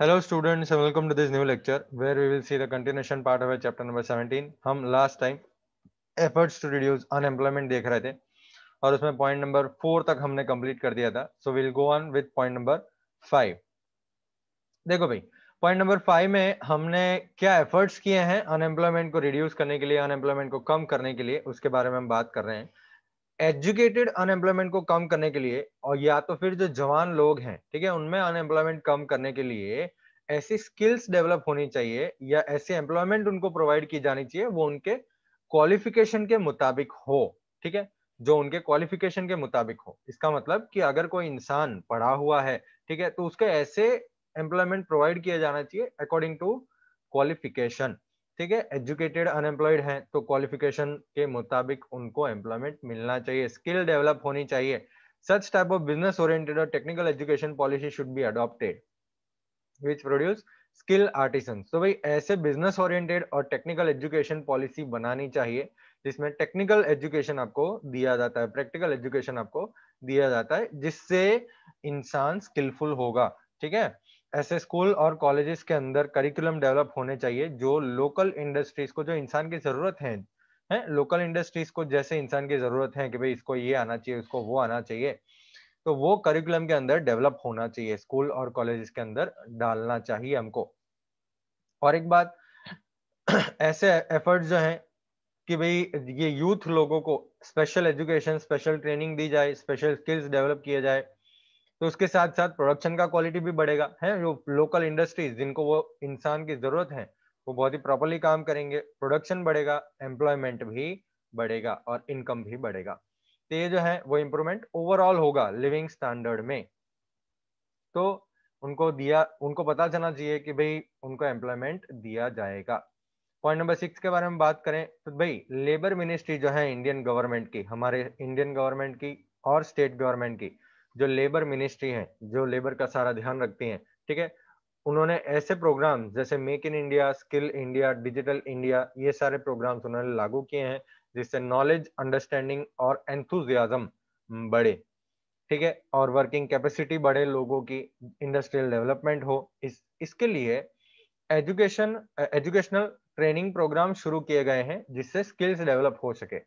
Hello students welcome to this new lecture where we will see the continuation part of chapter number 17 हम last time efforts to reduce unemployment देख रहे थे और उसमें point number four तक हमने complete कर दिया था so will go on with point number five देखो भाई पॉइंट नंबर फाइव में हमने क्या एफर्ट्स किए हैं अनएम्प्लॉयमेंट को रिड्यूस करने के लिए अनएम्प्लॉयमेंट को कम करने के लिए उसके बारे में हम बात कर रहे हैं एजुकेटेड अनएम्प्लॉयमेंट को कम करने के लिए और या तो फिर जो जवान लोग हैं ठीक है उनमें अनएम्प्लॉयमेंट कम करने के लिए ऐसी स्किल्स डेवलप होनी चाहिए या ऐसे एम्प्लॉयमेंट उनको प्रोवाइड की जानी चाहिए वो उनके क्वालिफिकेशन के मुताबिक हो ठीक है जो उनके क्वालिफिकेशन के मुताबिक हो इसका मतलब कि अगर कोई इंसान पढ़ा हुआ है ठीक है तो उसके ऐसे एम्प्लॉयमेंट प्रोवाइड किया जाना चाहिए अकॉर्डिंग टू क्वालिफिकेशन ठीक है एजुकेटेड अनएम्प्लॉयड है तो क्वालिफिकेशन के मुताबिक उनको एम्प्लॉयमेंट मिलना चाहिए स्किल डेवलप होनी चाहिए such type of business oriented और technical education policy should be adopted which produce skill artisan तो भाई ऐसे बिजनेस ओरिएंटेड और टेक्निकल एजुकेशन पॉलिसी बनानी चाहिए जिसमें टेक्निकल एजुकेशन आपको दिया जाता है प्रैक्टिकल एजुकेशन आपको दिया जाता है जिससे इंसान स्किलफुल होगा ठीक है ऐसे स्कूल और कॉलेजेस के अंदर करिकुलम डेवलप होने चाहिए जो लोकल इंडस्ट्रीज को जो इंसान की जरूरत है हैं लोकल इंडस्ट्रीज को जैसे इंसान की जरूरत है कि भाई इसको ये आना चाहिए उसको वो आना चाहिए तो वो करिकुलम के अंदर डेवलप होना चाहिए स्कूल और कॉलेजेस के अंदर डालना चाहिए हमको और एक बात ऐसे एफर्ट्स जो हैं कि भाई ये यूथ लोगों को स्पेशल एजुकेशन स्पेशल ट्रेनिंग दी जाए स्पेशल स्किल्स डेवलप किए जाए तो उसके साथ साथ प्रोडक्शन का क्वालिटी भी बढ़ेगा है जो लोकल इंडस्ट्रीज जिनको वो इंसान की जरूरत है वो बहुत ही प्रॉपरली काम करेंगे प्रोडक्शन बढ़ेगा एम्प्लॉयमेंट भी बढ़ेगा और इनकम भी बढ़ेगा तो ये जो है वो इम्प्रूवमेंट ओवरऑल होगा लिविंग स्टैंडर्ड में तो उनको दिया उनको पता चलना चाहिए कि भाई उनको एम्प्लॉयमेंट दिया जाएगा पॉइंट नंबर सिक्स के बारे में बात करें तो भाई लेबर मिनिस्ट्री जो है इंडियन गवर्नमेंट की हमारे इंडियन गवर्नमेंट की और स्टेट गवर्नमेंट की जो लेबर मिनिस्ट्री है जो लेबर का सारा ध्यान रखती है ठीक है उन्होंने ऐसे प्रोग्राम जैसे make in India skill India digital India ये सारे प्रोग्राम्स उन्होंने लागू किए हैं जिससे नॉलेज अंडरस्टैंडिंग और एंथुजियाजम बढ़े ठीक है और वर्किंग कैपेसिटी बढ़े लोगों की इंडस्ट्रियल डेवलपमेंट हो इस इसके लिए एजुकेशन एजुकेशनल ट्रेनिंग प्रोग्राम शुरू किए गए हैं जिससे स्किल्स डेवलप हो सके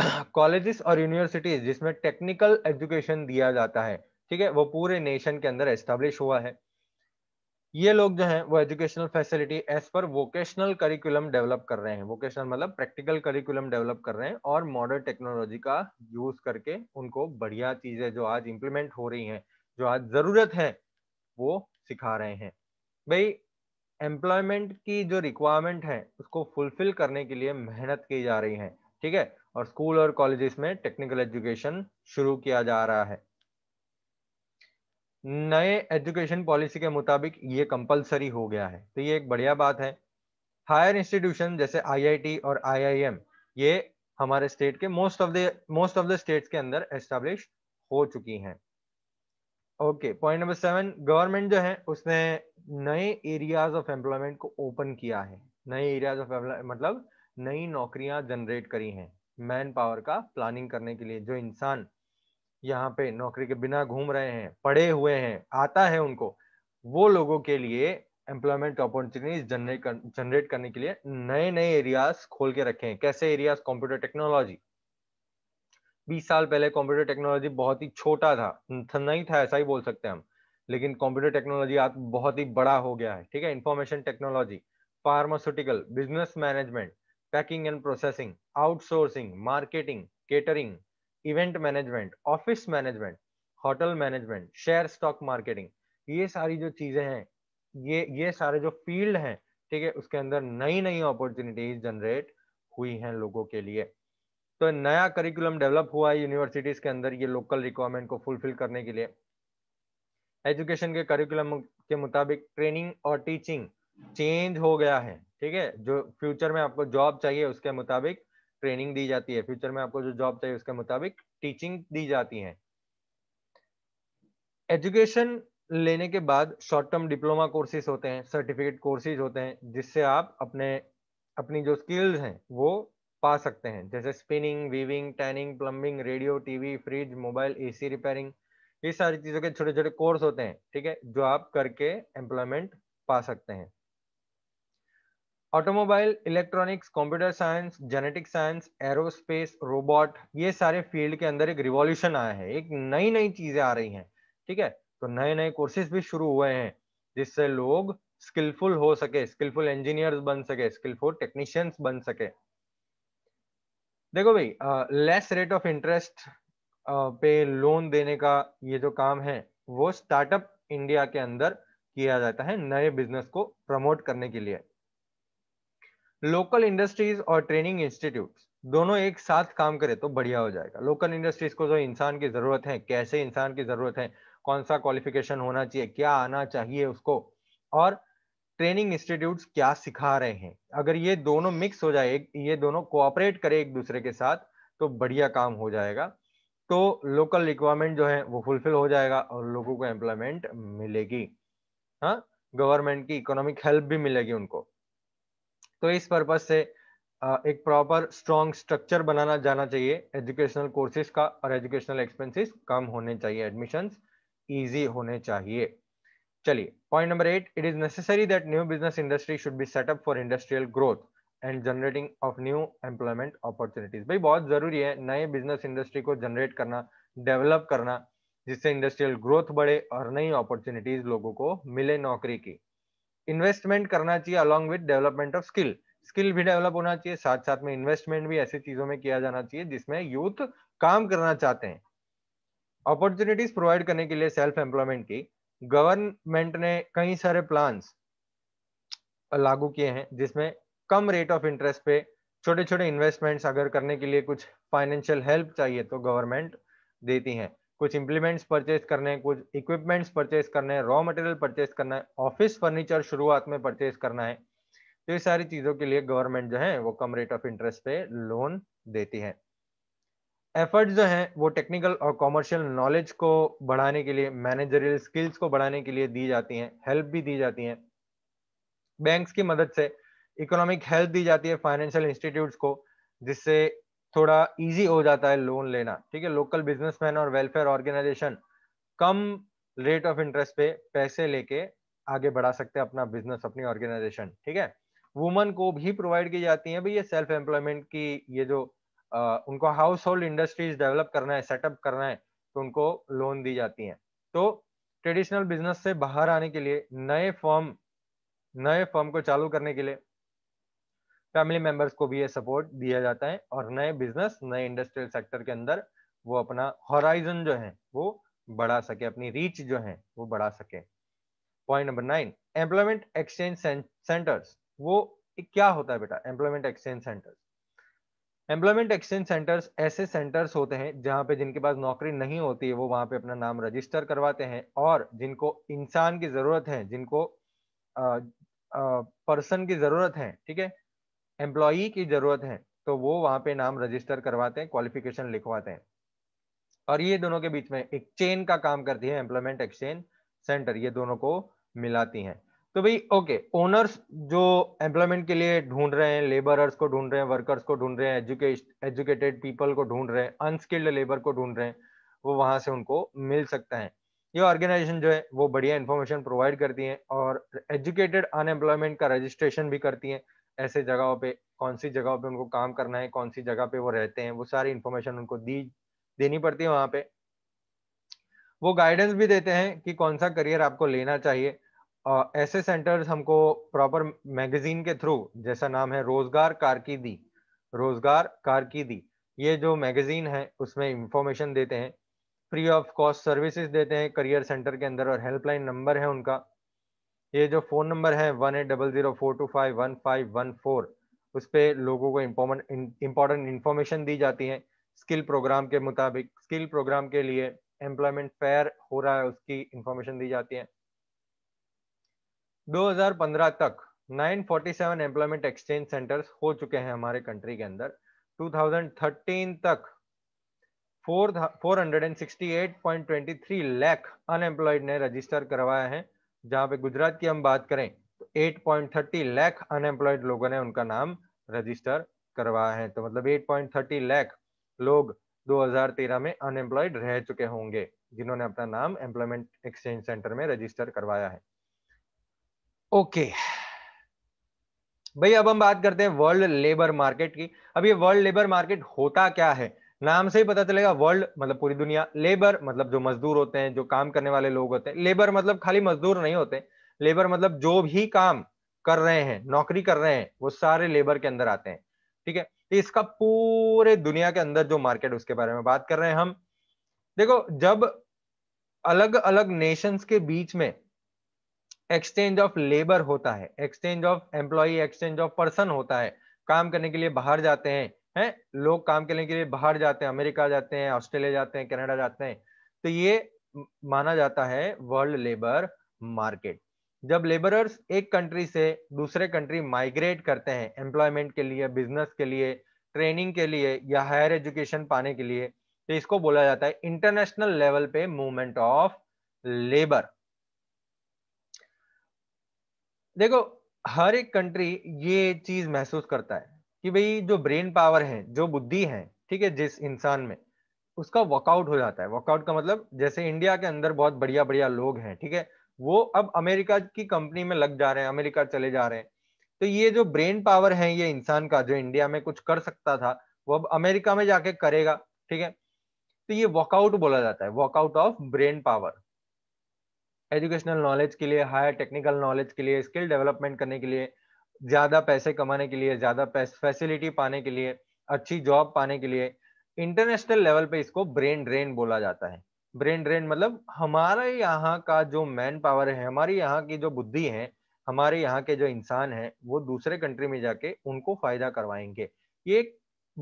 कॉलेजेस और यूनिवर्सिटीज जिसमें टेक्निकल एजुकेशन दिया जाता है ठीक है वो पूरे नेशन के अंदर एस्टेब्लिश हुआ है ये लोग जो हैं वो एजुकेशनल फैसिलिटी एज पर वोकेशनल करिकुलम डेवलप कर रहे हैं वोकेशनल मतलब प्रैक्टिकल करिकुलम डेवलप कर रहे हैं और मॉडर्न टेक्नोलॉजी का यूज करके उनको बढ़िया चीजें जो आज इम्प्लीमेंट हो रही हैं जो आज जरूरत है वो सिखा रहे हैं भाई एम्प्लॉयमेंट की जो रिक्वायरमेंट है उसको फुलफिल करने के लिए मेहनत की जा रही है ठीक है और स्कूल और कॉलेजेस में टेक्निकल एजुकेशन शुरू किया जा रहा है नए एजुकेशन पॉलिसी के मुताबिक ये कंपलसरी हो गया है तो ये एक बढ़िया बात है हायर इंस्टीट्यूशन जैसे आईआईटी और आईआईएम ये हमारे स्टेट के most of the most of the states के अंदर एस्टेब्लिश हो चुकी हैं okay point number seven government जो है उसने नए एरियाज ऑफ एम्प्लॉयमेंट को ओपन किया है नए एरियाज ऑफ मतलब नई नौकरियां जनरेट करी हैं मैन पावर का प्लानिंग करने के लिए जो इंसान यहाँ पे नौकरी के बिना घूम रहे हैं पड़े हुए हैं आता है उनको वो लोगों के लिए एम्प्लॉयमेंट अपॉर्चुनिटीज जनरेट कर, जनरेट करने के लिए नए नए एरियाज खोल के रखे हैं कैसे एरियाज कंप्यूटर टेक्नोलॉजी 20 साल पहले कंप्यूटर टेक्नोलॉजी बहुत ही छोटा था नहीं था ऐसा ही बोल सकते हैं हम लेकिन कंप्यूटर टेक्नोलॉजी आज बहुत ही बड़ा हो गया है ठीक है information technology pharmaceutical business management packing and processing outsourcing marketing catering event management office management hotel management share stock marketing ये सारी जो चीजें हैं ये ये सारे जो फील्ड हैं ठीक है उसके अंदर नई नई अपॉर्चुनिटीज जनरेट हुई हैं लोगों के लिए तो नया करिकुलम डेवलप हुआ है यूनिवर्सिटीज के अंदर ये लोकल रिक्वायरमेंट को फुलफिल करने के लिए एजुकेशन के करिकुलम के मुताबिक ट्रेनिंग और टीचिंग चेंज हो गया है ठीक है जो फ्यूचर में आपको जॉब चाहिए उसके मुताबिक ट्रेनिंग दी जाती है फ्यूचर में आपको जो जॉब चाहिए उसके मुताबिक टीचिंग दी जाती है एजुकेशन लेने के बाद शॉर्ट टर्म डिप्लोमा कोर्सेज होते हैं सर्टिफिकेट कोर्सेज होते हैं जिससे आप अपने अपनी जो स्किल्स हैं वो पा सकते हैं जैसे spinning weaving tanning plumbing radio TV fridge mobile AC repairing ये सारी चीज़ों के छोटे छोटे कोर्स होते हैं ठीक है जो आप करके एम्प्लॉयमेंट पा सकते हैं automobile electronics computer science genetic science aerospace robot ये सारे फील्ड के अंदर एक रिवॉल्यूशन आया है एक नई नई चीजें आ रही हैं ठीक है तो नए नए कोर्सेज भी शुरू हुए हैं जिससे लोग स्किलफुल हो सके स्किलफुल इंजीनियर्स बन सके स्किलफुल टेक्नीशियंस बन सके देखो भाई लेस रेट ऑफ इंटरेस्ट पे लोन देने का ये जो काम है वो स्टार्टअप इंडिया के अंदर किया जाता है नए बिजनेस को प्रमोट करने के लिए लोकल इंडस्ट्रीज और ट्रेनिंग इंस्टीट्यूट दोनों एक साथ काम करें तो बढ़िया हो जाएगा लोकल इंडस्ट्रीज को जो इंसान की जरूरत है कैसे इंसान की जरूरत है कौन सा क्वालिफिकेशन होना चाहिए क्या आना चाहिए उसको और ट्रेनिंग इंस्टीट्यूट क्या सिखा रहे हैं अगर ये दोनों मिक्स हो जाए ये दोनों कोऑपरेट करें एक दूसरे के साथ तो बढ़िया काम हो जाएगा तो लोकल रिक्वायरमेंट जो है वो फुलफिल हो जाएगा और लोगों को एम्प्लॉयमेंट मिलेगी हाँ गवर्नमेंट की इकोनॉमिक हेल्प भी मिलेगी उनको तो इस पर्पज से एक प्रॉपर स्ट्रॉन्ग स्ट्रक्चर बनाना जाना चाहिए एजुकेशनल कोर्सेज का और एजुकेशनल एक्सपेंसेस कम होने चाहिए एडमिशन ईजी होने चाहिए चलिए point number eight it is necessary that new business industry should be setup for industrial growth and generating of new employment opportunities भाई बहुत जरूरी है नए बिजनेस इंडस्ट्री को जनरेट करना डेवलप करना जिससे इंडस्ट्रियल ग्रोथ बढ़े और नई अपॉर्चुनिटीज लोगों को मिले नौकरी की इन्वेस्टमेंट करना चाहिए along with development of skill skill भी डेवलप होना चाहिए साथ साथ में इन्वेस्टमेंट भी ऐसी चीजों में किया जाना चाहिए जिसमें यूथ काम करना चाहते हैं अपॉर्चुनिटीज प्रोवाइड करने के लिए सेल्फ एम्प्लॉयमेंट की गवर्नमेंट ने कई सारे प्लान्स लागू किए हैं जिसमें कम रेट ऑफ इंटरेस्ट पे छोटे छोटे इन्वेस्टमेंट्स अगर करने के लिए कुछ फाइनेंशियल हेल्प चाहिए तो गवर्नमेंट देती है कुछ इंप्लीमेंट्स परचेज करने हैं कुछ इक्विपमेंट्स परचेज करने हैं रॉ मटेरियल परचेज करना है ऑफिस फर्नीचर शुरुआत में परचेज करना है तो ये सारी चीजों के लिए गवर्नमेंट जो है वो कम रेट ऑफ इंटरेस्ट पे लोन देती है एफर्ट जो है वो टेक्निकल और कॉमर्शियल नॉलेज को बढ़ाने के लिए मैनेजरियल स्किल्स को बढ़ाने के लिए दी जाती हैं हेल्प भी दी जाती हैं बैंक्स की मदद से इकोनॉमिक हेल्प दी जाती है फाइनेंशियल इंस्टीट्यूट्स को जिससे थोड़ा इजी हो जाता है लोन लेना ठीक है लोकल बिजनेसमैन और वेलफेयर ऑर्गेनाइजेशन कम रेट ऑफ इंटरेस्ट पे पैसे लेके आगे बढ़ा सकते हैं अपना बिजनेस अपनी ऑर्गेनाइजेशन ठीक है वुमन को भी प्रोवाइड की जाती है भाई ये सेल्फ एम्प्लॉयमेंट की ये जो आ, उनको हाउस होल्ड इंडस्ट्रीज डेवलप करना है सेटअप करना है तो उनको लोन दी जाती है तो ट्रेडिशनल बिजनेस से बाहर आने के लिए नए फॉर्म नए फॉर्म को चालू करने के लिए फैमिली मेंबर्स को भी ये सपोर्ट दिया जाता है और नए बिजनेस नए इंडस्ट्रियल सेक्टर के अंदर वो अपना हॉराइजन जो है वो बढ़ा सके अपनी रीच जो है वो बढ़ा सके point number nine employment exchange centres वो क्या होता है बेटा employment exchange centres employment exchange centres ऐसे सेंटर्स होते हैं जहाँ पे जिनके पास नौकरी नहीं होती है वो वहाँ पे अपना नाम रजिस्टर करवाते हैं और जिनको इंसान की ज़रूरत है जिनको पर्सन की ज़रूरत है ठीक है एम्प्लॉई की ज़रूरत है तो वो वहां पे नाम रजिस्टर करवाते हैं क्वालिफिकेशन लिखवाते हैं और ये दोनों के बीच में एक चेन का काम करती है एम्प्लॉयमेंट एक्सचेंज सेंटर ये दोनों को मिलाती हैं तो भाई ओके ओनर्स जो एम्प्लॉयमेंट के लिए ढूंढ रहे हैं लेबरर्स को ढूंढ रहे हैं वर्कर्स को ढूंढ रहे हैं एजुकेट एजुकेटेड पीपल को ढूंढ रहे हैं अनस्किल्ड लेबर को ढूंढ रहे हैं वो वहां से उनको मिल सकता है ये ऑर्गेनाइजेशन जो है वो बढ़िया इन्फॉर्मेशन प्रोवाइड करती है और एजुकेटेड अनएम्प्लॉयमेंट का रजिस्ट्रेशन भी करती है ऐसे जगहों पे कौन सी जगहों पे उनको काम करना है कौन सी जगह पे वो रहते हैं वो सारी इन्फॉर्मेशन उनको दी देनी पड़ती है वहाँ पे वो गाइडेंस भी देते हैं कि कौन सा करियर आपको लेना चाहिए और ऐसे सेंटर्स हमको प्रॉपर मैगजीन के थ्रू जैसा नाम है रोजगार कारकिर्दी रोजगार कारकिर्दी ये जो मैगजीन है उसमें इंफॉर्मेशन देते हैं फ्री ऑफ कॉस्ट सर्विसेज देते हैं करियर सेंटर के अंदर और हेल्पलाइन नंबर है उनका ये जो फ़ोन नंबर है one eight double zero four two five one five one four उस पर लोगों को इम्पोर्टेंट इन्फॉर्मेशन दी जाती है स्किल प्रोग्राम के मुताबिक स्किल प्रोग्राम के लिए एम्प्लॉयमेंट फेयर हो रहा है उसकी इंफॉर्मेशन दी जाती है 2015 तक 947 एम्प्लॉयमेंट एक्सचेंज सेंटर्स हो चुके हैं हमारे कंट्री के अंदर 2013 तक 468.23 लाख अनएम्प्लॉयड ने रजिस्टर करवाया है जहां पे गुजरात की हम बात करें तो 8.30 लाख अनएम्प्लॉयड लोगों ने उनका नाम रजिस्टर करवाया है तो मतलब 8.30 लाख लोग 2013 में अनएम्प्लॉयड रह चुके होंगे जिन्होंने अपना नाम एम्प्लॉयमेंट एक्सचेंज सेंटर में रजिस्टर करवाया है ओके भाई अब हम बात करते हैं वर्ल्ड लेबर मार्केट की अब ये वर्ल्ड लेबर मार्केट होता क्या है नाम से ही पता चलेगा वर्ल्ड मतलब पूरी दुनिया लेबर मतलब जो मजदूर होते हैं जो काम करने वाले लोग होते हैं लेबर मतलब खाली मजदूर नहीं होते लेबर मतलब जो भी काम कर रहे हैं नौकरी कर रहे हैं वो सारे लेबर के अंदर आते हैं ठीक है तो इसका पूरे दुनिया के अंदर जो मार्केट उसके बारे में बात कर रहे हैं हम देखो जब अलग अलग नेशंस के बीच में एक्सचेंज ऑफ लेबर होता है exchange of employ exchange of person होता है काम करने के लिए बाहर जाते हैं हैं लोग काम करने के लिए बाहर जाते हैं अमेरिका जाते हैं ऑस्ट्रेलिया जाते हैं कनाडा जाते हैं तो ये माना जाता है वर्ल्ड लेबर मार्केट जब लेबरर्स एक कंट्री से दूसरे कंट्री माइग्रेट करते हैं एम्प्लॉयमेंट के लिए बिजनेस के लिए ट्रेनिंग के लिए या हायर एजुकेशन पाने के लिए तो इसको बोला जाता है इंटरनेशनल लेवल पे मूवमेंट ऑफ लेबर देखो हर एक कंट्री ये चीज महसूस करता है कि भाई जो ब्रेन पावर है जो बुद्धि है ठीक है जिस इंसान में उसका वर्कआउट हो जाता है वर्कआउट का मतलब जैसे इंडिया के अंदर बहुत बढ़िया बढ़िया लोग हैं ठीक है वो अब अमेरिका की कंपनी में लग जा रहे हैं अमेरिका चले जा रहे हैं तो ये जो ब्रेन पावर है ये इंसान का जो इंडिया में कुछ कर सकता था वो अब अमेरिका में जाके करेगा ठीक है तो ये वर्कआउट बोला जाता है workout of brain power educational knowledge के लिए हायर टेक्निकल नॉलेज के लिए स्किल डेवलपमेंट करने के लिए ज़्यादा पैसे कमाने के लिए ज़्यादा फैसिलिटी पाने के लिए अच्छी जॉब पाने के लिए इंटरनेशनल लेवल पे इसको ब्रेन ड्रेन बोला जाता है ब्रेन ड्रेन मतलब हमारे यहाँ का जो मैन पावर है हमारे यहाँ की जो बुद्धि है हमारे यहाँ के जो इंसान है वो दूसरे कंट्री में जाके उनको फायदा करवाएंगे ये एक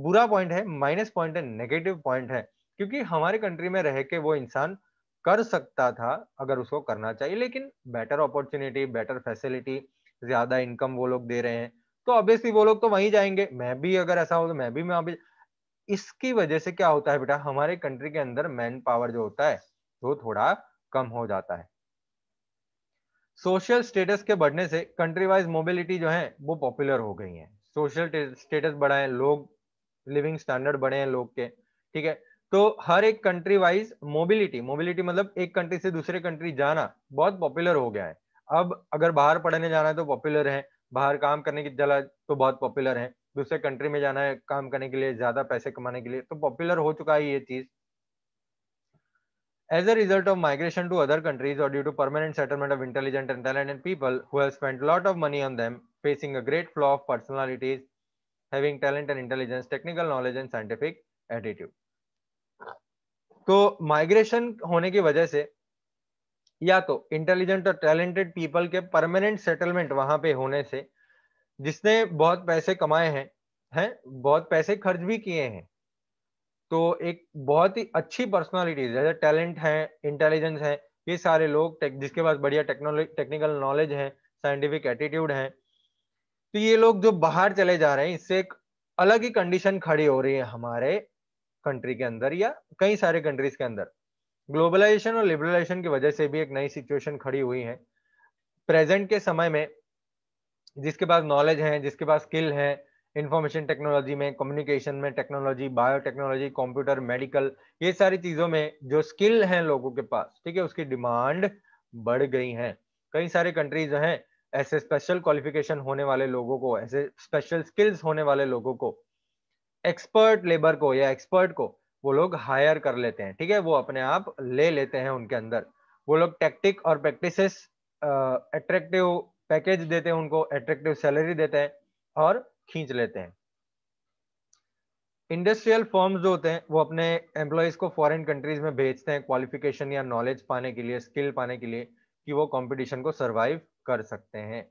बुरा पॉइंट है माइनस पॉइंट है नेगेटिव पॉइंट है क्योंकि हमारे कंट्री में रह के वो इंसान कर सकता था अगर उसको करना चाहिए लेकिन बेटर अपॉर्चुनिटी बेटर फैसिलिटी ज्यादा इनकम वो लोग दे रहे हैं तो ऑब्वियसली वो लोग तो वहीं जाएंगे मैं भी अगर ऐसा हो तो मैं भी वहां पर इसकी वजह से क्या होता है बेटा हमारे कंट्री के अंदर मैन पावर जो होता है वो थोड़ा कम हो जाता है सोशल स्टेटस के बढ़ने से कंट्री वाइज मोबिलिटी जो है वो पॉपुलर हो गई है सोशल स्टेटस बढ़ा है लोग लिविंग स्टैंडर्ड बढ़े हैं लोग के ठीक है तो हर एक कंट्री वाइज मोबिलिटी मोबिलिटी मतलब एक कंट्री से दूसरे कंट्री जाना बहुत पॉपुलर हो गया है अब अगर बाहर पढ़ने जाना है तो पॉपुलर है बाहर काम करने की जला तो बहुत पॉपुलर है दूसरे कंट्री में जाना है काम करने के लिए ज्यादा पैसे कमाने के लिए तो पॉपुलर हो चुका है ये चीज as a result of migration to other countries और due to permanent settlement of intelligent and talented people who lot of money on them facing a great flow of personalities having talent and intelligence technical knowledge and scientific attitude तो migration होने की वजह से या तो intelligent और talented people के permanent settlement वहां पे होने से जिसने बहुत पैसे कमाए हैं हैं बहुत पैसे खर्च भी किए हैं तो एक बहुत ही अच्छी पर्सनालिटी जैसे टैलेंट है इंटेलिजेंस है ये सारे लोग जिसके पास बढ़िया टेक्निकल नॉलेज है साइंटिफिक एटीट्यूड है तो ये लोग जो बाहर चले जा रहे हैं इससे एक अलग ही कंडीशन खड़ी हो रही है हमारे कंट्री के अंदर या कई सारे कंट्रीज के अंदर ग्लोबलाइजेशन और लिबरलाइजेशन की वजह से भी एक नई सिचुएशन खड़ी हुई है प्रेजेंट के समय में जिसके पास नॉलेज है जिसके पास स्किल है इंफॉर्मेशन टेक्नोलॉजी में कम्युनिकेशन में टेक्नोलॉजी बायोटेक्नोलॉजी कंप्यूटर मेडिकल ये सारी चीज़ों में जो स्किल है लोगों के पास ठीक है उसकी डिमांड बढ़ गई है कई सारे कंट्रीज जो हैं ऐसे स्पेशल क्वालिफिकेशन होने वाले लोगों को ऐसे स्पेशल स्किल्स होने वाले लोगों को एक्सपर्ट लेबर को या एक्सपर्ट को वो लोग हायर कर लेते हैं ठीक है वो अपने आप ले लेते हैं उनके अंदर वो लोग टेक्टिक और प्रैक्टिसेस अट्रैक्टिव पैकेज देते हैं उनको अट्रैक्टिव सैलरी देते हैं और खींच लेते हैं इंडस्ट्रियल फॉर्म्स जो होते हैं वो अपने एम्प्लॉयज को फॉरेन कंट्रीज में भेजते हैं क्वालिफिकेशन या नॉलेज पाने के लिए स्किल पाने के लिए कि वो कंपटीशन को सरवाइव कर सकते हैं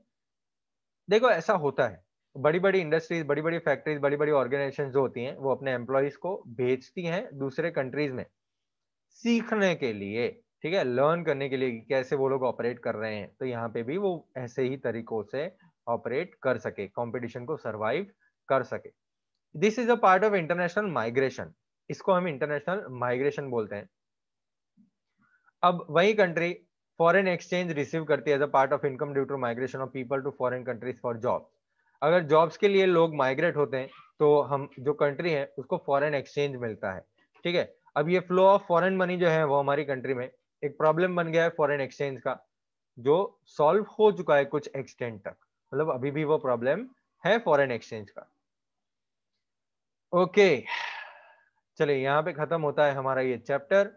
देखो ऐसा होता है बड़ी बड़ी इंडस्ट्रीज बड़ी बड़ी फैक्ट्रीज बड़ी बड़ी ऑर्गेनाइजेशन जो होती हैं वो अपने एम्प्लॉयज को भेजती हैं दूसरे कंट्रीज में सीखने के लिए ठीक है लर्न करने के लिए कैसे वो लोग ऑपरेट कर रहे हैं तो यहाँ पे भी वो ऐसे ही तरीकों से ऑपरेट कर सके कॉम्पिटिशन को सर्वाइव कर सके this is a part of international migration इसको हम इंटरनेशनल माइग्रेशन बोलते हैं अब वही कंट्री फॉरेन एक्सचेंज रिसीव करती है as a part of income due to migration of people to foreign countries for job अगर जॉब्स के लिए लोग माइग्रेट होते हैं तो हम जो कंट्री है उसको फॉरेन एक्सचेंज मिलता है ठीक है अब ये फ्लो ऑफ फॉरेन मनी जो है वो हमारी कंट्री में एक प्रॉब्लम बन गया है फॉरेन एक्सचेंज का जो सॉल्व हो चुका है कुछ एक्सटेंट तक मतलब अभी भी वो प्रॉब्लम है फॉरेन एक्सचेंज का ओके चलिए यहाँ पे खत्म होता है हमारा ये चैप्टर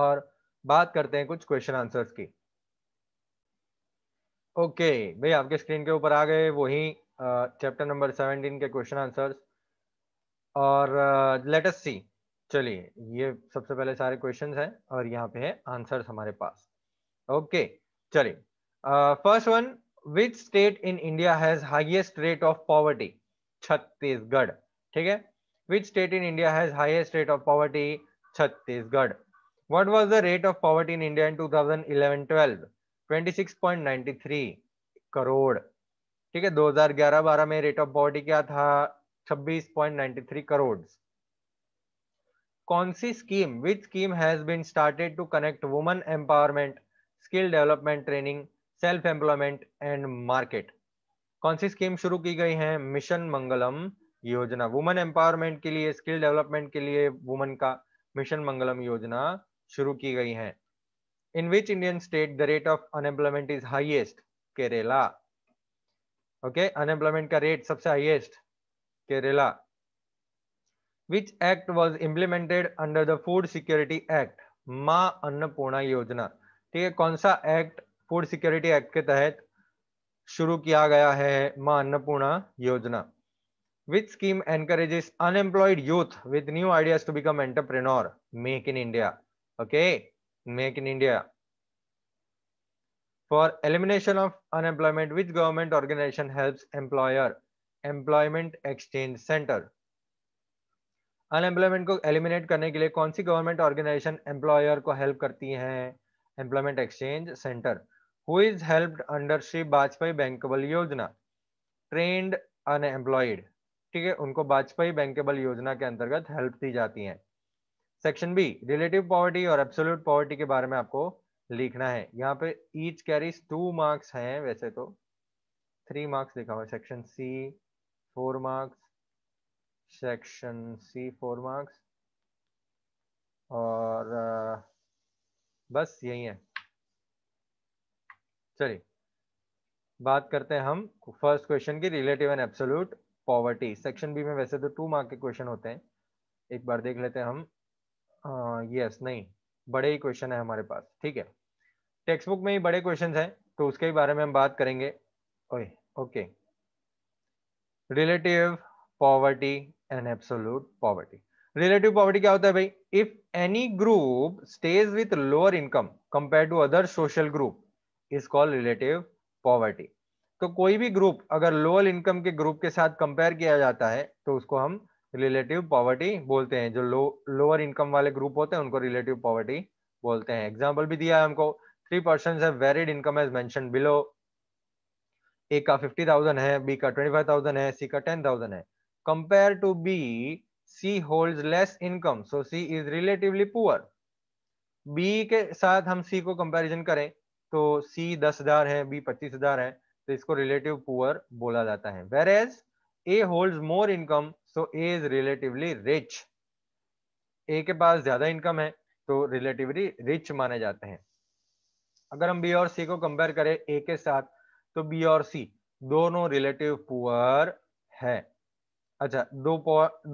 और बात करते हैं कुछ क्वेश्चन आंसर्स की ओके भाई आपके स्क्रीन के ऊपर आ गए वही चैप्टर नंबर सेवनटीन के क्वेश्चन आंसर और लेट अस सी चलिए ये सबसे पहले सारे क्वेश्चंस हैं और यहाँ पे है आंसर्स हमारे पास ओके चलिए first one which state in India has highest rate of poverty Chhattisgarh ठीक है which state in India has highest rate of poverty Chhattisgarh what was the rate of poverty in India in two thousand 26.93 crore ठीक है 2011-12 में rate of body क्या था 26.93 करोड़ कौन सी scheme which scheme has been started to connect woman empowerment skill development training self employment and market कौन सी scheme शुरू की गई है मिशन मंगलम योजना वुमेन एम्पावरमेंट के लिए स्किल डेवलपमेंट के लिए वुमेन का मिशन मंगलम योजना शुरू की गई है In which Indian state the rate of unemployment is highest? Kerala. Okay, unemployment ka rate sabse highest Kerala. Which act was implemented under the Food Security Act? ma annapurna yojana theek hai kaun sa act food security act ke तहत shuru kiya gaya hai ma annapurna yojana which scheme encourages unemployed youth with new ideas to become entrepreneur make in india okay Make in India. For elimination of unemployment, which government organization helps employer? Employment Exchange Center. Unemployment को eliminate करने के लिए कौन सी government organisation employer को help करती हैं employment exchange centre who is helped under Shri Vajpayee bankable Yojana trained unemployed ठीक है उनको वाजपेयी बैंकेबल योजना के अंतर्गत हेल्प दी जाती है सेक्शन बी रिलेटिव पॉवर्टी और एब्सोल्यूट पॉवर्टी के बारे में आपको लिखना है यहाँ पे ईच कैरीज टू मार्क्स हैं वैसे तो थ्री मार्क्स लिखा हुआ section C four marks section C four marks और बस यही है चलिए बात करते हैं हम फर्स्ट क्वेश्चन की relative and absolute poverty section B में वैसे तो टू मार्क के क्वेश्चन होते हैं एक बार देख लेते हैं हम यस हाँ, नहीं बड़े ही क्वेश्चन है हमारे पास ठीक है टेक्स्ट बुक में ही बड़े क्वेश्चन हैं तो उसके ही बारे में हम बात करेंगे ओए okay relative poverty and absolute poverty relative poverty क्या होता है भाई if any group stage with lower income compare to other social group is called relative poverty तो कोई भी ग्रुप अगर लोअर इनकम के ग्रुप के साथ कंपेयर किया जाता है तो उसको हम रिलेटिव पॉवर्टी बोलते हैं जो लो लोअर इनकम वाले ग्रुप होते हैं उनको रिलेटिव पॉवर्टी बोलते हैं एग्जाम्पल भी दिया है हमको थ्री पर्सन है वेरिड इनकम एज मैं बिलो ए का फिफ्टी थाउजेंड है बी का ट्वेंटी फाइव थाउजेंड है सी का टेन थाउजेंड है compare to B C hold less income so C is relatively poor B के साथ हम सी को कंपेरिजन करें तो सी दस हजार है बी पच्चीस हजार है तो इसको रिलेटिव पुअर बोला जाता है whereas A hold more income so A is relatively rich A के पास ज्यादा इनकम है तो रिलेटिवली रिच माने जाते हैं अगर हम बी और सी को कंपेयर करें ए के साथ तो बी और सी दोनों रिलेटिव पुअर है अच्छा दो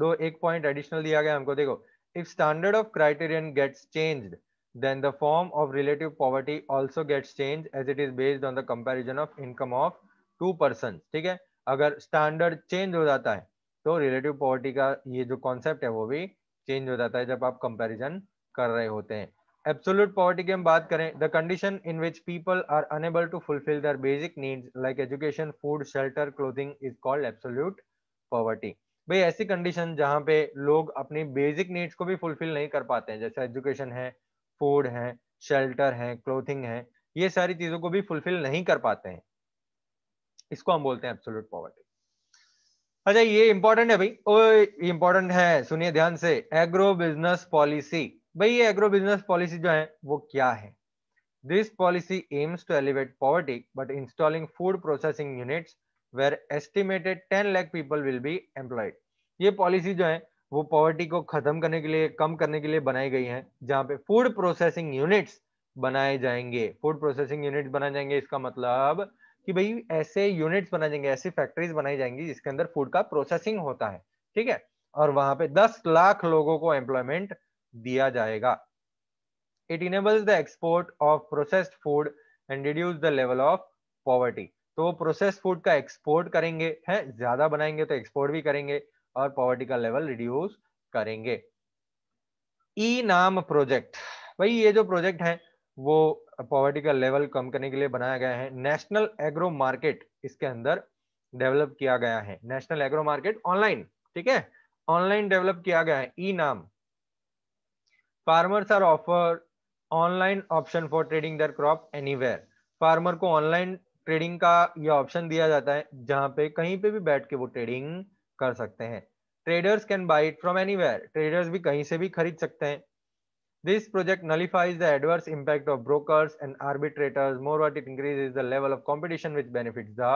दो एक पॉइंट एडिशनल दिया गया हमको देखो if standard of criterion gets changed then the form of relative poverty also gets change as it is based on the comparison of income of two person ठीक है अगर स्टैंडर्ड चेंज हो जाता है तो रिलेटिव पॉवर्टी का ये जो कॉन्सेप्ट है वो भी चेंज हो जाता है जब आप कंपेरिजन कर रहे होते हैं एब्सोल्यूट पॉवर्टी की हम बात करें the condition in which people are unable to fulfil their basic needs like education food shelter clothing is called absolute poverty भाई ऐसी कंडीशन जहाँ पे लोग अपनी बेसिक नीड्स को भी फुलफिल नहीं कर पाते हैं जैसे एजुकेशन है फूड है शेल्टर है क्लोथिंग है ये सारी चीज़ों को भी फुलफिल नहीं कर पाते हैं इसको हम बोलते हैं एब्सोल्यूट पॉवर्टी अच्छा ये इंपॉर्टेंट है भाई ओ इंपॉर्टेंट है सुनिए ध्यान से एग्रो बिजनेस पॉलिसी भाई ये एग्रो बिजनेस पॉलिसी जो है वो क्या है this policy aims to elevate poverty but installing food processing units where estimated ten lakh people will be employed ये पॉलिसी जो है वो पॉवर्टी को खत्म करने के लिए कम करने के लिए बनाई गई है जहाँ पे फूड प्रोसेसिंग यूनिट्स बनाए जाएंगे फूड प्रोसेसिंग यूनिट बनाए जाएंगे इसका मतलब कि भाई ऐसे यूनिट्स बनाए जाएंगे ऐसी फैक्ट्रीज बनाई जाएंगी जिसके अंदर फूड का प्रोसेसिंग होता है ठीक है और वहां पे 10 लाख लोगों को एम्प्लॉयमेंट दिया जाएगा it enables the export of processed food and reduce the level of poverty तो वो प्रोसेस्ड फूड का एक्सपोर्ट करेंगे है ज्यादा बनाएंगे तो एक्सपोर्ट भी करेंगे और पॉवर्टी का लेवल रिड्यूस करेंगे ई e नाम प्रोजेक्ट भाई ये जो प्रोजेक्ट है वो पॉवर्टी का लेवल कम करने के लिए बनाया गया है नेशनल एग्रो मार्केट इसके अंदर डेवलप किया गया है नेशनल एग्रो मार्केट ऑनलाइन ठीक है ऑनलाइन डेवलप किया गया है e NAM farmers are offer online option for trading their crop anywhere farmer को ऑनलाइन ट्रेडिंग का ये ऑप्शन दिया जाता है जहां पे कहीं पे भी बैठ के वो ट्रेडिंग कर सकते हैं traders can buy it from anywhere traders भी कहीं से भी खरीद सकते हैं This project nullifies the adverse impact of brokers and arbitrators. Moreover, it increases the level of competition which benefits the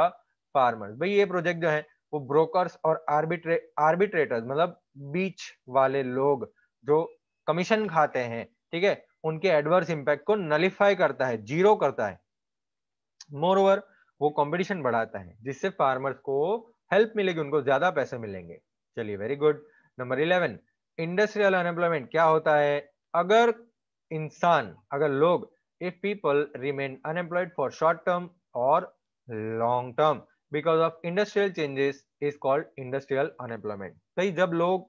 farmers. भाई ये प्रोजेक्ट जो है वो ब्रोकर्स और आर्बिट्रे आर्बिट्रेटर्स मतलब बीच वाले लोग जो कमीशन खाते हैं ठीक है उनके एडवर्स इम्पैक्ट को नलीफाई करता है जीरो करता है मोर ओवर वो कंपटीशन बढ़ाता है जिससे फार्मर्स को हेल्प मिलेगी उनको ज्यादा पैसे मिलेंगे चलिए very good number eleven industrial unemployment क्या होता है अगर इंसान अगर लोग if people remain unemployed for short term और long term because of industrial changes is called industrial unemployment कई जब लोग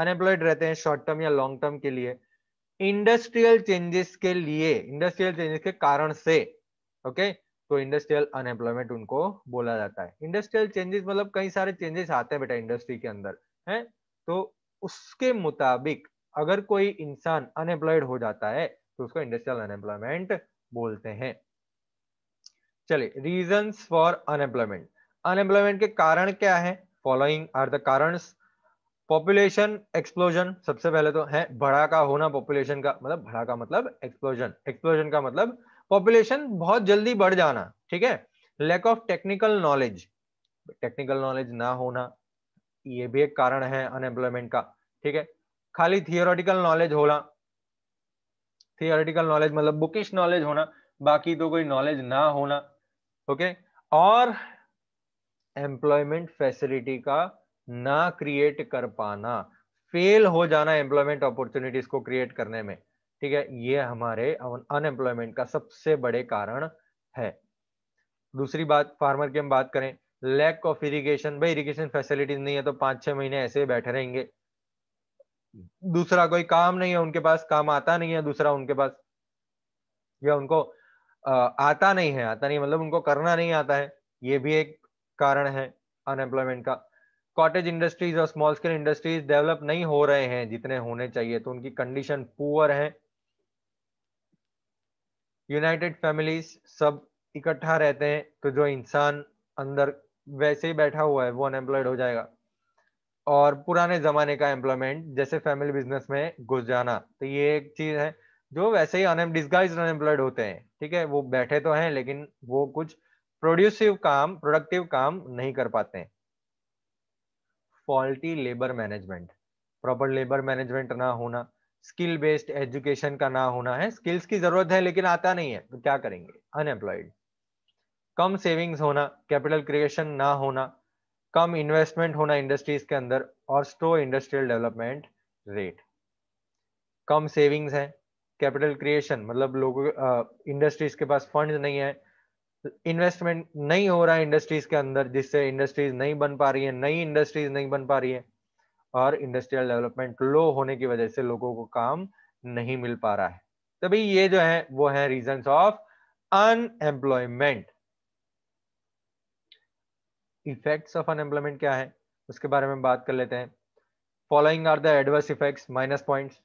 अनएम्प्लॉयड रहते हैं शॉर्ट टर्म या लॉन्ग टर्म के लिए इंडस्ट्रियल चेंजेस के लिए इंडस्ट्रियल चेंजेस के कारण से ओके okay? तो इंडस्ट्रियल अनएम्प्लॉयमेंट उनको बोला जाता है इंडस्ट्रियल चेंजेस मतलब कई सारे चेंजेस आते हैं बेटा इंडस्ट्री के अंदर है तो उसके मुताबिक अगर कोई इंसान अनएम्प्लॉयड हो जाता है तो उसको इंडस्ट्रियल अनएम्प्लॉयमेंट बोलते हैं चलिए रीजन फॉर अनएम्प्लॉयमेंट अनएम्प्लॉयमेंट के कारण क्या है फॉलोइंग आर द कारण पॉपुलेशन एक्सप्लोजन सबसे पहले तो है बढ़ा का होना पॉपुलेशन का मतलब बढ़ा का मतलब एक्सप्लोजन एक्सप्लोजन का मतलब पॉपुलेशन बहुत जल्दी बढ़ जाना ठीक है lack of technical knowledge technical knowledge ना होना ये भी एक कारण है अनएम्प्लॉयमेंट का ठीक है खाली थियोरटिकल नॉलेज होना थियोरटिकल नॉलेज मतलब बुकिश नॉलेज होना बाकी तो कोई नॉलेज ना होना ओके okay? और एम्प्लॉयमेंट फैसिलिटी का ना क्रिएट कर पाना फेल हो जाना एम्प्लॉयमेंट अपॉर्चुनिटीज को क्रिएट करने में ठीक है ये हमारे अनएम्प्लॉयमेंट का सबसे बड़े कारण है दूसरी बात फार्मर की हम बात करें लैक ऑफ इरिगेशन भाई इरिगेशन फैसिलिटीज नहीं है तो पांच छह महीने ऐसे बैठे रहेंगे दूसरा कोई काम नहीं है उनके पास काम आता नहीं है दूसरा उनके पास या उनको आता नहीं है आता नहीं मतलब उनको करना नहीं आता है ये भी एक कारण है अनएम्प्लॉयमेंट का कॉटेज इंडस्ट्रीज और स्मॉल स्केल इंडस्ट्रीज डेवलप नहीं हो रहे हैं जितने होने चाहिए तो उनकी कंडीशन पुअर है यूनाइटेड फैमिलीज सब इकट्ठा रहते हैं तो जो इंसान अंदर वैसे ही बैठा हुआ है वो अनएम्प्लॉयड हो जाएगा और पुराने जमाने का एम्प्लॉयमेंट जैसे फैमिली बिजनेस में घुस जाना तो ये एक चीज है जो वैसे ही अन डिस्गाइज अनएम्प्लॉयड होते हैं ठीक है वो बैठे तो हैं लेकिन वो कुछ प्रोड्यूसिव काम प्रोडक्टिव काम नहीं कर पाते हैं faulty labour management proper labour management ना होना स्किल बेस्ड एजुकेशन का ना होना है स्किल्स की जरूरत है लेकिन आता नहीं है तो क्या करेंगे अनएम्प्लॉयड कम सेविंग्स होना कैपिटल क्रिएशन ना होना कम इन्वेस्टमेंट होना इंडस्ट्रीज के अंदर और स्लो इंडस्ट्रियल डेवलपमेंट रेट कम सेविंग्स है कैपिटल क्रिएशन मतलब लोगों इंडस्ट्रीज के पास फंड नहीं है इन्वेस्टमेंट नहीं हो रहा है इंडस्ट्रीज के अंदर जिससे इंडस्ट्रीज नहीं बन पा रही है नई इंडस्ट्रीज नहीं बन पा रही है और इंडस्ट्रियल डेवलपमेंट लो होने की वजह से लोगों को काम नहीं मिल पा रहा है तभी तो ये जो है वो है reason of unemployment effects of unemployment क्या है उसके बारे में बात कर लेते हैं following are the adverse effects minus points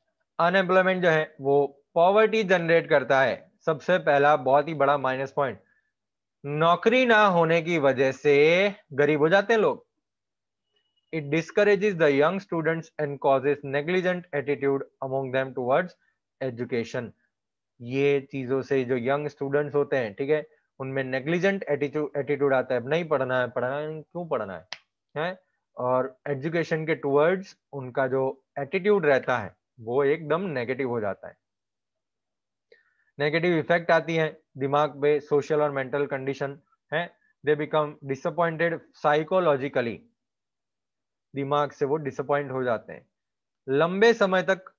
unemployment जो है वो पॉवर्टी जनरेट करता है सबसे पहला बहुत ही बड़ा माइनस पॉइंट नौकरी ना होने की वजह से गरीब हो जाते हैं लोग it discourages the young students and causes negligent attitude among them towards ये चीजों से जो यंग स्टूडेंट्स होते हैं ठीक है उनमें नेग्लिजेंट एटीट्यूड एटीट्यूड आता है नहीं पढ़ना है पढ़ना है क्यों पढ़ना है हैं और एजुकेशन के टूवर्ड्स उनका जो एटीट्यूड रहता है वो एकदम नेगेटिव हो जाता है नेगेटिव इफेक्ट आती है दिमाग पे सोशल और मेंटल कंडीशन है दे बिकम डिसअपॉइंटेड साइकोलॉजिकली दिमाग से वो डिसअपॉइंट हो जाते हैं लंबे समय तक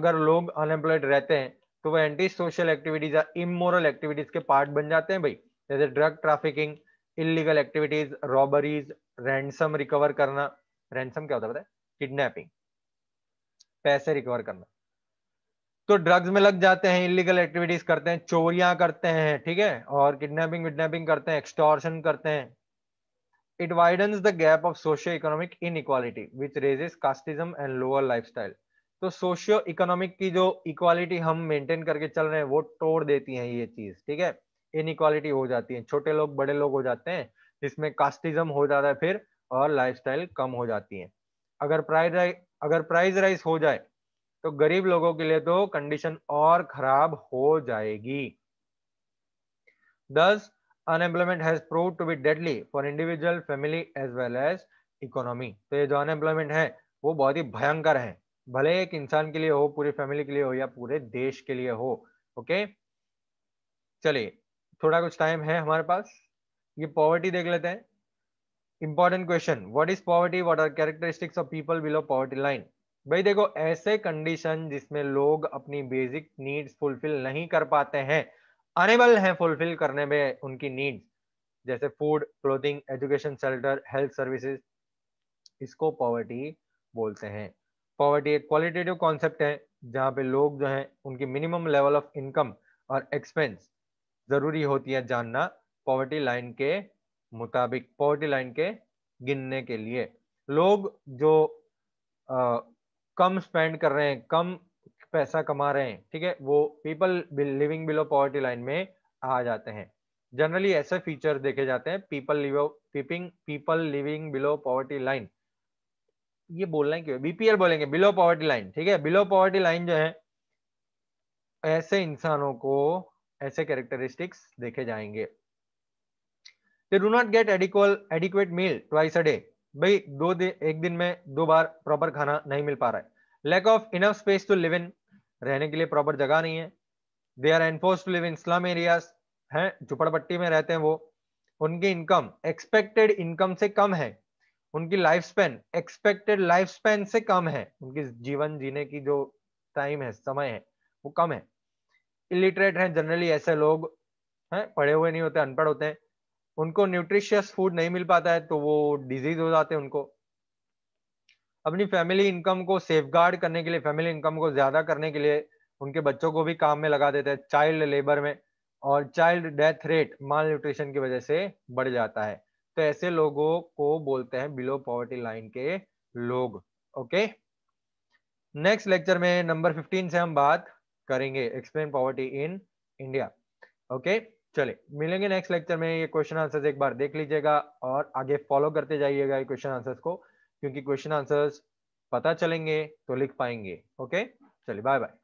अगर लोग अनएम्प्लॉयड रहते हैं तो वह एंटी सोशल एक्टिविटीज या इमोरल एक्टिविटीज के पार्ट बन जाते हैं भाई जैसे drug trafficking illegal activities robberies ransom recover करना रैंडसम क्या होता है पता किडनैपिंग पैसे रिकवर करना तो ड्रग्स में लग जाते हैं इलीगल एक्टिविटीज करते हैं चोरियां करते हैं ठीक है और किडनैपिंग विडनैपिंग करते हैं एक्सटॉर्शन करते हैं the gap of socio economic inequality inequality raises casteism and lower life style तो सोशियो इकोनॉमिक की जो इक्वालिटी हम मेंटेन करके चल रहे हैं वो तोड़ देती है ये चीज ठीक है इक्वालिटी हो जाती है छोटे लोग बड़े लोग हो जाते हैं जिसमें कास्टिज्म हो जाता है फिर और लाइफस्टाइल कम हो जाती है अगर प्राइज अगर प्राइज राइज हो जाए तो गरीब लोगों के लिए तो कंडीशन और खराब हो जाएगी thus unemployment has prove to be deadly for individual family as well as economy तो ये जो अनएम्प्लॉयमेंट है वो बहुत ही भयंकर है भले एक इंसान के लिए हो पूरी फैमिली के लिए हो या पूरे देश के लिए हो ओके चलिए थोड़ा कुछ टाइम है हमारे पास ये पॉवर्टी देख लेते हैं important question what is poverty what are characteristics of people below poverty line भाई देखो ऐसे कंडीशन जिसमें लोग अपनी बेसिक नीड्स फुलफिल नहीं कर पाते हैं अनेबल हैं फुलफिल करने में उनकी नीड्स जैसे food clothing education shelter health services इसको पॉवर्टी बोलते हैं पॉवर्टी एक क्वालिटेटिव कॉन्सेप्ट है जहाँ पे लोग जो हैं उनकी मिनिमम लेवल ऑफ इनकम और एक्सपेंस ज़रूरी होती है जानना पॉवर्टी लाइन के मुताबिक पॉवर्टी लाइन के गिनने के लिए लोग जो आ, कम स्पेंड कर रहे हैं कम पैसा कमा रहे हैं ठीक है वो people living below poverty line में आ जाते हैं जनरली ऐसे फीचर देखे जाते हैं people peeping people living below poverty line ये बोलना है क्यों बीपीएल बोलेंगे बिलो पॉवर्टी लाइन ठीक है बिलो पॉवर्टी लाइन जो है ऐसे इंसानों को ऐसे कैरेक्टरिस्टिक्स देखे जाएंगे दे डू नॉट गेट एडिकल adequate meal twice a day भाई दो दिन एक दिन में दो बार प्रॉपर खाना नहीं मिल पा रहा है lack of enough space to live in रहने के लिए प्रॉपर जगह नहीं है they are enforce to live in slum areas हैं झुपड़पट्टी में रहते हैं वो उनकी इनकम एक्सपेक्टेड इनकम से कम है उनकी life span expected life span से कम है उनकी जीवन जीने की जो टाइम है समय है वो कम है इलिटरेट है जनरली ऐसे लोग हैं पढ़े हुए नहीं होते अनपढ़ होते हैं उनको न्यूट्रिशियस फूड नहीं मिल पाता है तो वो डिजीज हो जाते हैं उनको अपनी फैमिली इनकम को सेफ करने के लिए फैमिली इनकम को ज्यादा करने के लिए उनके बच्चों को भी काम में लगा देते हैं चाइल्ड लेबर में और child death rate malnutrition की वजह से बढ़ जाता है तो ऐसे लोगों को बोलते हैं बिलो पॉवर्टी लाइन के लोग ओके नेक्स्ट लेक्चर में नंबर 15 से हम बात करेंगे explain poverty in India okay चले मिलेंगे नेक्स्ट लेक्चर में ये क्वेश्चन आंसर्स एक बार देख लीजिएगा और आगे फॉलो करते जाइएगा ये क्वेश्चन आंसर्स को क्योंकि क्वेश्चन आंसर्स पता चलेंगे तो लिख पाएंगे ओके चलिए बाय बाय